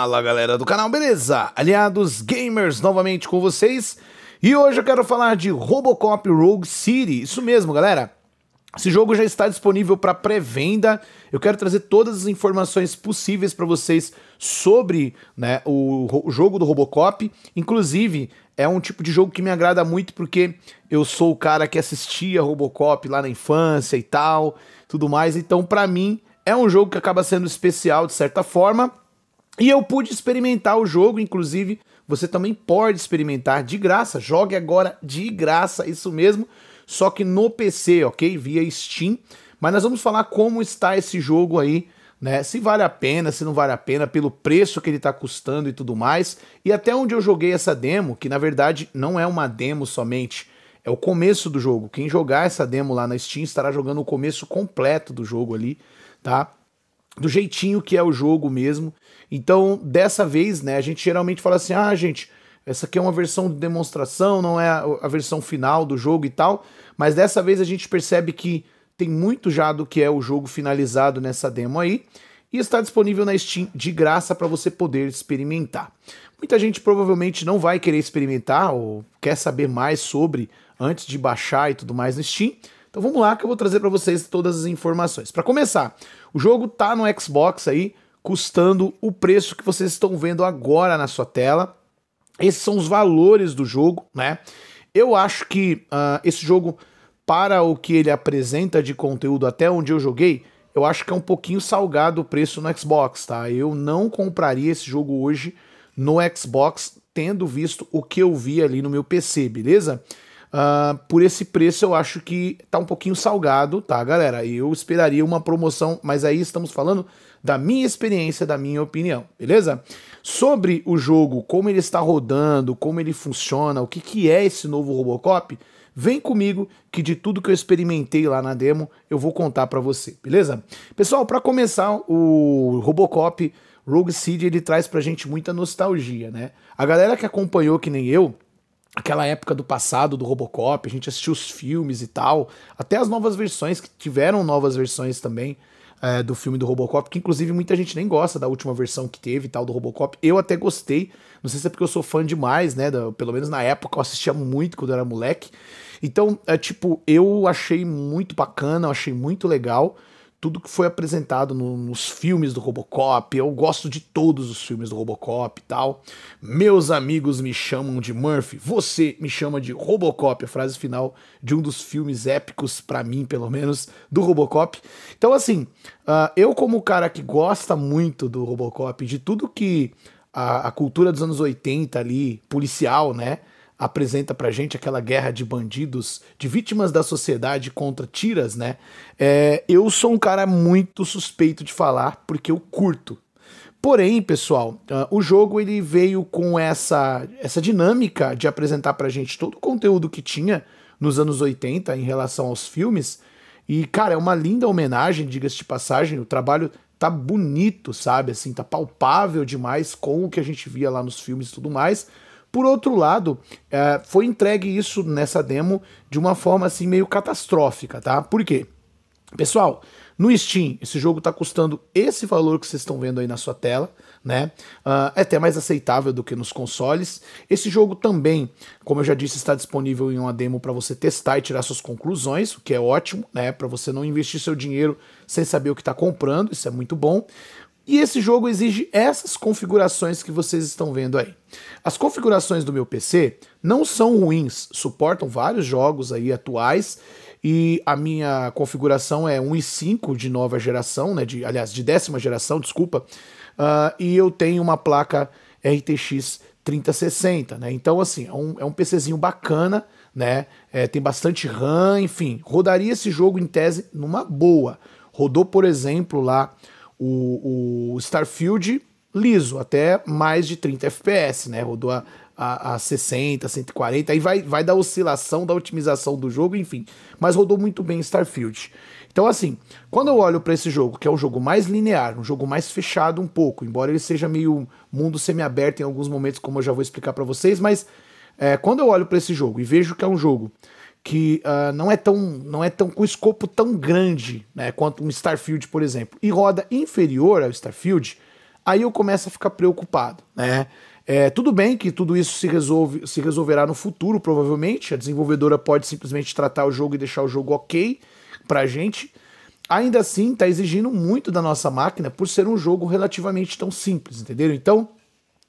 Fala galera do canal, beleza? Aliados gamers novamente com vocês e hoje eu quero falar de Robocop Rogue City. Isso mesmo, galera. Esse jogo já está disponível para pré-venda. Eu quero trazer todas as informações possíveis para vocês sobre né, o, o jogo do Robocop. Inclusive, é um tipo de jogo que me agrada muito porque eu sou o cara que assistia Robocop lá na infância e tal, tudo mais. Então, para mim, é um jogo que acaba sendo especial de certa forma. E eu pude experimentar o jogo, inclusive você também pode experimentar de graça. Jogue agora de graça, isso mesmo, só que no PC, ok? Via Steam. Mas nós vamos falar como está esse jogo aí, né? Se vale a pena, se não vale a pena, pelo preço que ele está custando e tudo mais. E até onde eu joguei essa demo, que na verdade não é uma demo somente, é o começo do jogo. Quem jogar essa demo lá na Steam estará jogando o começo completo do jogo ali, tá? Do jeitinho que é o jogo mesmo. Então, dessa vez, né, a gente geralmente fala assim: ah, gente, essa aqui é uma versão de demonstração, não é a versão final do jogo e tal. Mas dessa vez a gente percebe que tem muito já do que é o jogo finalizado nessa demo aí. E está disponível na Steam de graça para você poder experimentar. Muita gente provavelmente não vai querer experimentar ou quer saber mais sobre antes de baixar e tudo mais no Steam. Então vamos lá que eu vou trazer para vocês todas as informações. Para começar, o jogo tá no Xbox aí, custando o preço que vocês estão vendo agora na sua tela. Esses são os valores do jogo, né? Eu acho que uh, esse jogo, para o que ele apresenta de conteúdo até onde eu joguei, eu acho que é um pouquinho salgado o preço no Xbox, tá? Eu não compraria esse jogo hoje no Xbox, tendo visto o que eu vi ali no meu PC, beleza? Uh, por esse preço, eu acho que tá um pouquinho salgado, tá, galera? Eu esperaria uma promoção, mas aí estamos falando da minha experiência, da minha opinião, beleza? Sobre o jogo, como ele está rodando, como ele funciona, o que, que é esse novo Robocop, vem comigo que de tudo que eu experimentei lá na demo, eu vou contar para você, beleza? Pessoal, para começar, o Robocop Rogue City, ele traz pra gente muita nostalgia, né? A galera que acompanhou, que nem eu, aquela época do passado do Robocop, a gente assistiu os filmes e tal, até as novas versões, que tiveram novas versões também é, do filme do Robocop, que inclusive muita gente nem gosta da última versão que teve e tal do Robocop. Eu até gostei, não sei se é porque eu sou fã demais, né? Da, pelo menos na época eu assistia muito quando eu era moleque. Então, é tipo, eu achei muito bacana, eu achei muito legal tudo que foi apresentado no, nos filmes do Robocop. Eu gosto de todos os filmes do Robocop e tal. Meus amigos me chamam de Murphy, você me chama de Robocop, a frase final de um dos filmes épicos, para mim, pelo menos, do Robocop. Então, assim, uh, eu, como cara que gosta muito do Robocop, de tudo que a, a cultura dos anos 80 ali, policial, né? apresenta pra gente aquela guerra de bandidos, de vítimas da sociedade contra tiras, né? É, eu sou um cara muito suspeito de falar, porque eu curto. Porém, pessoal, uh, o jogo ele veio com essa, essa dinâmica de apresentar pra gente todo o conteúdo que tinha nos anos 80 em relação aos filmes. E, cara, é uma linda homenagem, diga-se de passagem, o trabalho tá bonito, sabe? Assim, tá palpável demais com o que a gente via lá nos filmes e tudo mais. Por outro lado, é, foi entregue isso nessa demo de uma forma assim meio catastrófica, tá? Por quê? Pessoal, no Steam, esse jogo está custando esse valor que vocês estão vendo aí na sua tela, né? Uh, é até mais aceitável do que nos consoles. Esse jogo também, como eu já disse, está disponível em uma demo para você testar e tirar suas conclusões, o que é ótimo, né? Para você não investir seu dinheiro sem saber o que está comprando, isso é muito bom. E esse jogo exige essas configurações que vocês estão vendo aí. As configurações do meu PC não são ruins, suportam vários jogos aí atuais e a minha configuração é 1.5 de nova geração, né, de, aliás, de décima geração, desculpa, uh, e eu tenho uma placa RTX 3060, né, então assim, é um, é um PCzinho bacana, né, é, tem bastante RAM, enfim, rodaria esse jogo em tese numa boa, rodou, por exemplo, lá o, o Starfield liso, até mais de 30 FPS, né? Rodou a, a, a 60, 140, aí vai, vai da oscilação, da otimização do jogo, enfim. Mas rodou muito bem Starfield. Então, assim, quando eu olho para esse jogo, que é um jogo mais linear, um jogo mais fechado um pouco, embora ele seja meio mundo semi aberto em alguns momentos, como eu já vou explicar para vocês, mas é, quando eu olho para esse jogo e vejo que é um jogo que uh, não é tão não é tão com escopo tão grande né, quanto um Starfield, por exemplo, e roda inferior ao Starfield, aí eu começo a ficar preocupado, né? É, tudo bem que tudo isso se, resolve, se resolverá no futuro, provavelmente. A desenvolvedora pode simplesmente tratar o jogo e deixar o jogo ok para gente. Ainda assim, tá exigindo muito da nossa máquina por ser um jogo relativamente tão simples, entendeu Então,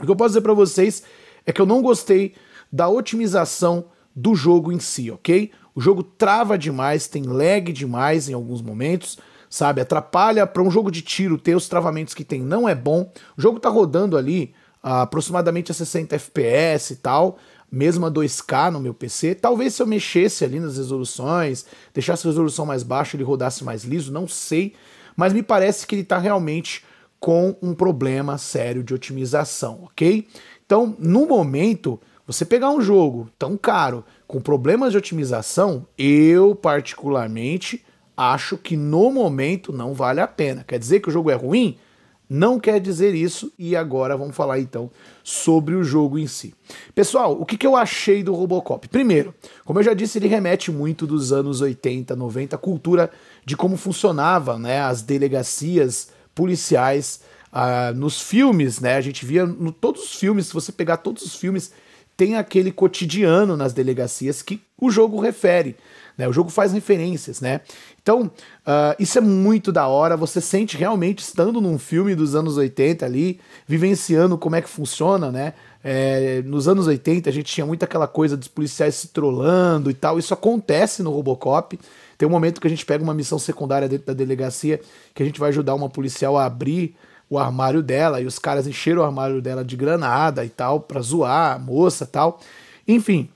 o que eu posso dizer para vocês é que eu não gostei da otimização do jogo em si, ok? O jogo trava demais, tem lag demais em alguns momentos, sabe? Atrapalha para um jogo de tiro ter os travamentos que tem, não é bom. O jogo tá rodando ali a ah, aproximadamente a 60 FPS e tal, mesmo a 2K no meu PC. Talvez se eu mexesse ali nas resoluções, deixasse a resolução mais baixa, ele rodasse mais liso, não sei, mas me parece que ele tá realmente com um problema sério de otimização, ok? Então, no momento, você pegar um jogo tão caro, com problemas de otimização, eu particularmente acho que no momento não vale a pena. Quer dizer que o jogo é ruim? Não quer dizer isso, e agora vamos falar então sobre o jogo em si. Pessoal, o que, que eu achei do Robocop? Primeiro, como eu já disse, ele remete muito dos anos 80, 90, a cultura de como funcionava né, as delegacias policiais ah, nos filmes, né? A gente via no todos os filmes, se você pegar todos os filmes tem aquele cotidiano nas delegacias que o jogo refere. Né? O jogo faz referências, né? Então, uh, isso é muito da hora. Você sente realmente estando num filme dos anos 80 ali, vivenciando como é que funciona, né? É, nos anos 80 a gente tinha muito aquela coisa dos policiais se trolando e tal. Isso acontece no Robocop. Tem um momento que a gente pega uma missão secundária dentro da delegacia que a gente vai ajudar uma policial a abrir o armário dela e os caras encheram o armário dela de granada e tal, pra zoar a moça tal. Enfim,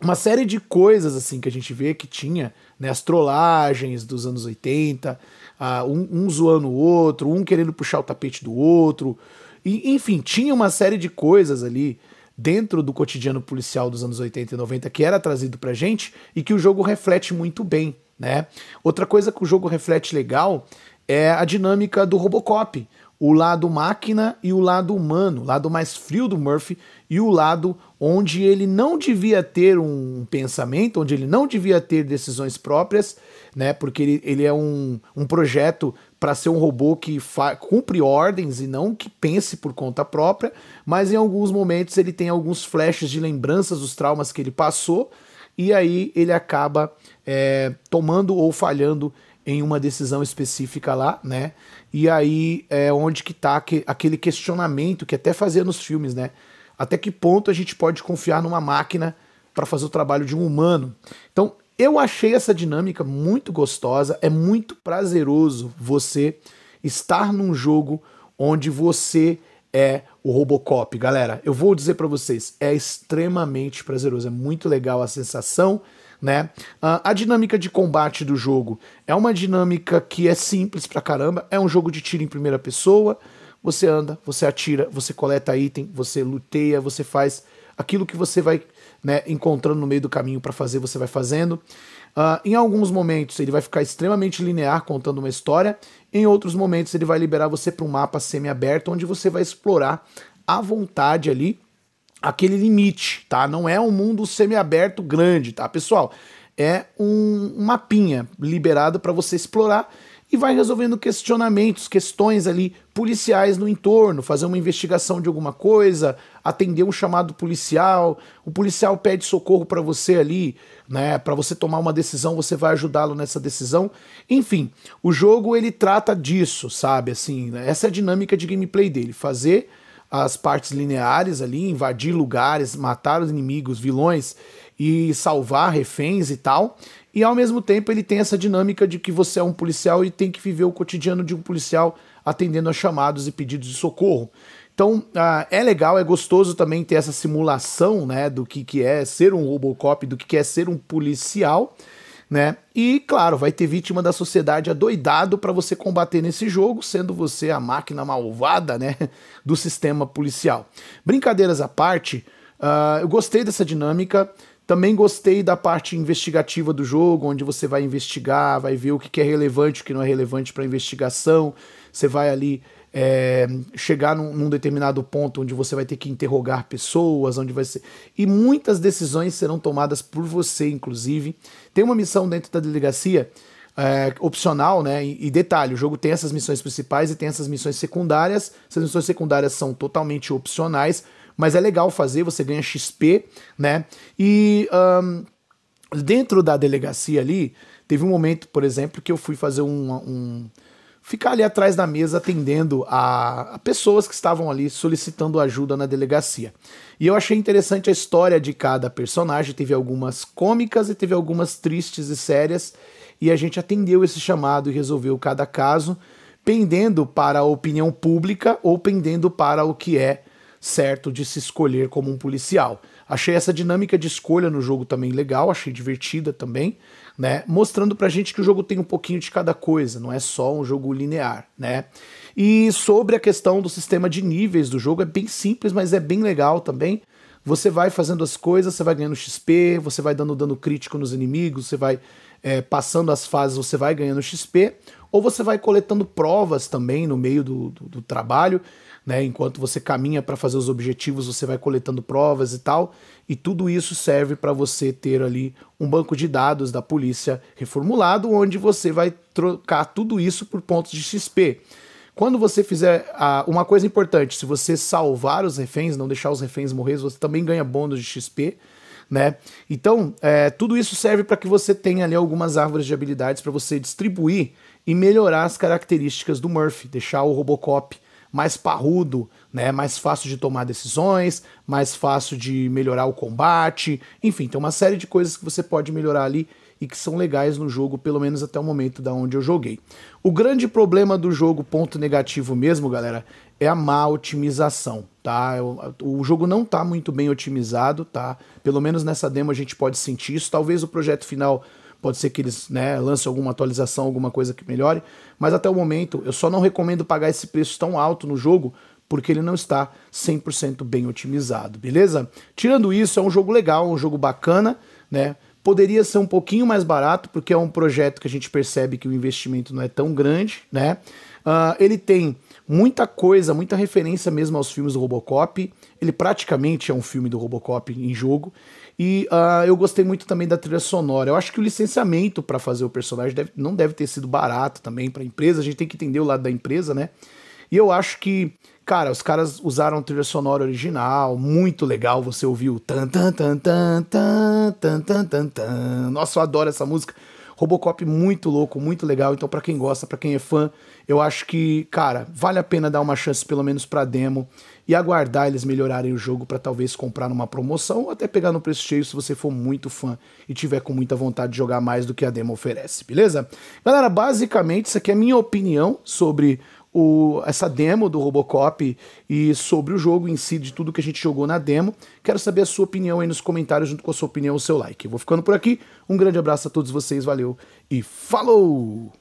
uma série de coisas assim que a gente vê que tinha, né, as trollagens dos anos 80, uh, ah, um, um zoando o outro, um querendo puxar o tapete do outro, e, enfim, tinha uma série de coisas ali dentro do cotidiano policial dos anos 80 e 90 que era trazido pra gente e que o jogo reflete muito bem, né? Outra coisa que o jogo reflete legal é a dinâmica do Robocop o lado máquina e o lado humano, o lado mais frio do Murphy e o lado onde ele não devia ter um pensamento, onde ele não devia ter decisões próprias, né? Porque ele, ele é um, um projeto para ser um robô que cumpre ordens e não que pense por conta própria, mas em alguns momentos ele tem alguns flashes de lembranças dos traumas que ele passou e aí ele acaba é, tomando ou falhando em uma decisão específica lá, né? E aí é onde que tá que, aquele questionamento que até fazia nos filmes, né? Até que ponto a gente pode confiar numa máquina para fazer o trabalho de um humano? Então, eu achei essa dinâmica muito gostosa, é muito prazeroso você estar num jogo onde você é o RoboCop, galera. Eu vou dizer para vocês, é extremamente prazeroso, é muito legal a sensação né? Ah, a dinâmica de combate do jogo é uma dinâmica que é simples pra caramba, é um jogo de tiro em primeira pessoa. Você anda, você atira, você coleta item, você luteia, você faz aquilo que você vai né, encontrando no meio do caminho para fazer, você vai fazendo. Uh, em alguns momentos ele vai ficar extremamente linear, contando uma história. Em outros momentos ele vai liberar você para um mapa semi-aberto, onde você vai explorar à vontade ali aquele limite, tá? Não é um mundo semiaberto grande, tá, pessoal? É um, mapinha liberado para você explorar e vai resolvendo questionamentos, questões ali policiais no entorno, fazer uma investigação de alguma coisa, atender um chamado policial, o policial pede socorro para você ali, né, para você tomar uma decisão, você vai ajudá-lo nessa decisão. Enfim, o jogo ele trata disso, sabe? Assim, né? essa é a dinâmica de gameplay dele, fazer as partes lineares ali, invadir lugares, matar os inimigos, vilões e salvar reféns e tal. E ao mesmo tempo ele tem essa dinâmica de que você é um policial e tem que viver o cotidiano de um policial atendendo a chamados e pedidos de socorro. Então uh, é legal, é gostoso também ter essa simulação né, do que, que é ser um Robocop, do que, que é ser um policial né? E claro, vai ter vítima da sociedade adoidado para você combater nesse jogo, sendo você a máquina malvada, né, do sistema policial. Brincadeiras à parte, uh, eu gostei dessa dinâmica. Também gostei da parte investigativa do jogo, onde você vai investigar, vai ver o que é relevante, o que não é relevante para investigação. Você vai ali é, chegar num, num, determinado ponto onde você vai ter que interrogar pessoas, onde vai ser. E muitas decisões serão tomadas por você, inclusive. Tem uma missão dentro da delegacia. É, opcional, né? E, e, detalhe, o jogo tem essas missões principais e tem essas missões secundárias. Essas missões secundárias são totalmente opcionais mas é legal fazer, você ganha XP, né? E um, dentro da delegacia ali, teve um momento, por exemplo, que eu fui fazer um, um ficar ali atrás da mesa atendendo a, a, pessoas que estavam ali solicitando ajuda na delegacia. E eu achei interessante a história de cada personagem, teve algumas cômicas e teve algumas tristes e sérias, e a gente atendeu esse chamado e resolveu cada caso, pendendo para a opinião pública ou pendendo para o que é certo de se escolher como um policial. Achei essa dinâmica de escolha no jogo também legal, achei divertida também, né? Mostrando pra gente que o jogo tem um pouquinho de cada coisa, não é só um jogo linear, né? E sobre a questão do sistema de níveis do jogo, é bem simples, mas é bem legal também. Você vai fazendo as coisas, você vai ganhando XP, você vai dando dano crítico nos inimigos, você vai é, passando as fases, você vai ganhando XP ou você vai coletando provas também no meio do, do, do trabalho, né? Enquanto você caminha para fazer os objetivos, você vai coletando provas e tal, e tudo isso serve para você ter ali um banco de dados da polícia reformulado, onde você vai trocar tudo isso por pontos de XP. Quando você fizer ah, uma coisa importante, se você salvar os reféns, não deixar os reféns morrer, você também ganha bônus de XP né? Então, é, tudo isso serve para que você tenha ali algumas árvores de habilidades para você distribuir e melhorar as características do Murphy, deixar o Robocop mais parrudo, né, mais fácil de tomar decisões, mais fácil de melhorar o combate, enfim, tem uma série de coisas que você pode melhorar ali e que são legais no jogo, pelo menos até o momento da onde eu joguei. O grande problema do jogo, ponto negativo mesmo, galera, é a má otimização, tá? O jogo não tá muito bem otimizado, tá? Pelo menos nessa demo a gente pode sentir isso. Talvez o projeto final pode ser que eles né, lancem alguma atualização, alguma coisa que melhore, mas até o momento eu só não recomendo pagar esse preço tão alto no jogo porque ele não está 100% bem otimizado, beleza? Tirando isso, é um jogo legal, um jogo bacana, né? Poderia ser um pouquinho mais barato, porque é um projeto que a gente percebe que o investimento não é tão grande, né? Uh, ele tem muita coisa, muita referência mesmo aos filmes do Robocop. Ele praticamente é um filme do Robocop em jogo. E uh, eu gostei muito também da trilha sonora. Eu acho que o licenciamento para fazer o personagem deve, não deve ter sido barato também para a empresa. A gente tem que entender o lado da empresa, né? E eu acho que, cara, os caras usaram trilha sonora original, muito legal. Você ouviu tan tan tan tan tan tan tan tan. Nossa, eu adoro essa música. Robocop muito louco, muito legal. Então, para quem gosta, para quem é fã, eu acho que, cara, vale a pena dar uma chance pelo menos para demo e aguardar eles melhorarem o jogo para talvez comprar numa promoção ou até pegar no preço cheio se você for muito fã e tiver com muita vontade de jogar mais do que a demo oferece, beleza? Galera, basicamente, isso aqui é a minha opinião sobre o, essa demo do Robocop e sobre o jogo em si, de tudo que a gente jogou na demo. Quero saber a sua opinião aí nos comentários, junto com a sua opinião, o seu like. Eu vou ficando por aqui. Um grande abraço a todos vocês, valeu e falou!